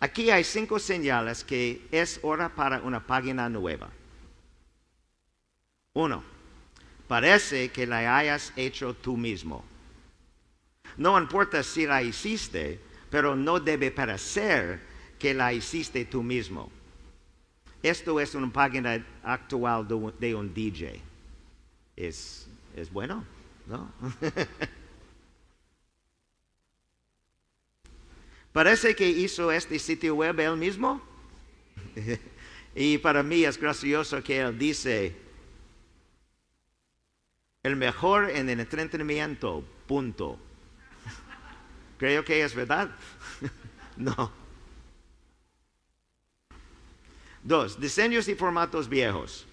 Aquí hay cinco señales que es hora para una página nueva. Uno, parece que la hayas hecho tú mismo. No importa si la hiciste, pero no debe parecer que la hiciste tú mismo. Esto es una página actual de un DJ. Es, es bueno, ¿no? Parece que hizo este sitio web él mismo. y para mí es gracioso que él dice, el mejor en el entretenimiento, punto. Creo que es verdad. no. Dos, diseños y formatos viejos.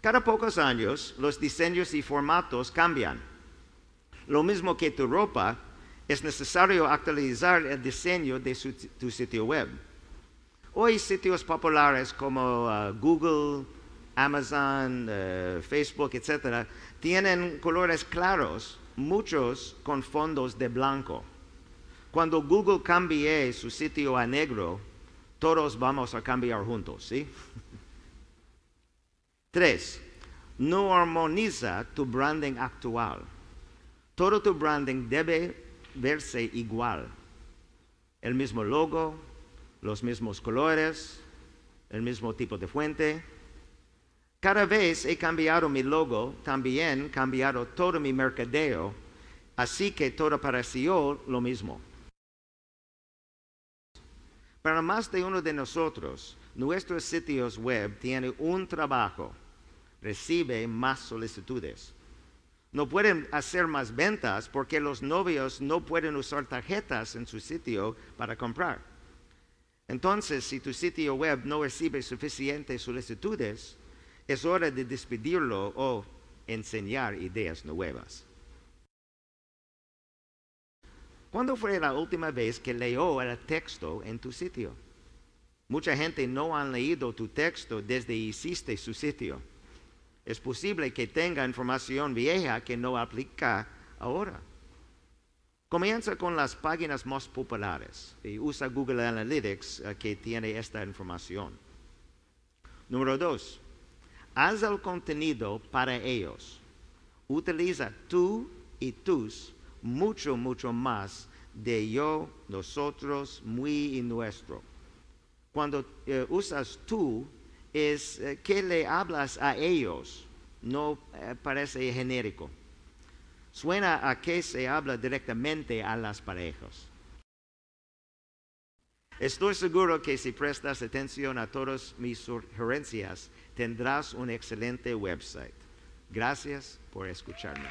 Cada pocos años los diseños y formatos cambian. Lo mismo que tu ropa es necesario actualizar el diseño de su, tu sitio web. Hoy sitios populares como ah, Google, Amazon, eh, Facebook, etc., tienen colores claros, muchos con fondos de blanco. Cuando Google cambie su sitio a negro, todos vamos a cambiar juntos, ¿sí? Tres, no armoniza tu branding actual. Todo tu branding debe verse igual. El mismo logo, los mismos colores, el mismo tipo de fuente. Cada vez he cambiado mi logo, también cambiado todo mi mercadeo, así que todo pareció lo mismo. Para más de uno de nosotros, nuestros sitios web tienen un trabajo, recibe más solicitudes. No pueden hacer más ventas porque los novios no pueden usar tarjetas en su sitio para comprar. Entonces, si tu sitio web no recibe suficientes solicitudes, es hora de despedirlo o enseñar ideas nuevas. ¿Cuándo fue la última vez que leyó el texto en tu sitio? Mucha gente no ha leído tu texto desde hiciste su sitio es posible que tenga información vieja que no aplica ahora. Comienza con las páginas más populares y usa Google Analytics eh, que tiene esta información. Número dos, haz el contenido para ellos. Utiliza tú y tus mucho, mucho más de yo, nosotros, muy y nuestro. Cuando eh, usas tú es eh, que le hablas a ellos, no eh, parece genérico. Suena a que se habla directamente a las parejas. Estoy seguro que si prestas atención a todas mis sugerencias, tendrás un excelente website. Gracias por escucharme.